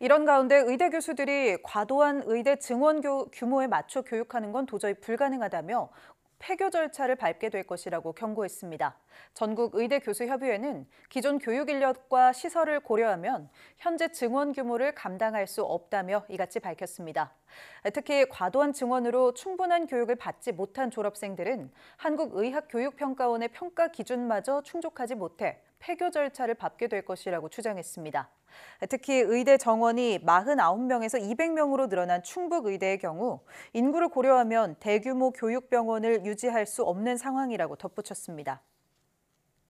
이런 가운데 의대 교수들이 과도한 의대 증원 규모에 맞춰 교육하는 건 도저히 불가능하다며 폐교 절차를 밟게 될 것이라고 경고했습니다. 전국 의대 교수 협의회는 기존 교육 인력과 시설을 고려하면 현재 증원 규모를 감당할 수 없다며 이같이 밝혔습니다. 특히 과도한 증원으로 충분한 교육을 받지 못한 졸업생들은 한국의학교육평가원의 평가 기준마저 충족하지 못해 폐교 절차를 밟게 될 것이라고 주장했습니다 특히 의대 정원이 49명에서 200명으로 늘어난 충북의대의 경우 인구를 고려하면 대규모 교육병원을 유지할 수 없는 상황이라고 덧붙였습니다.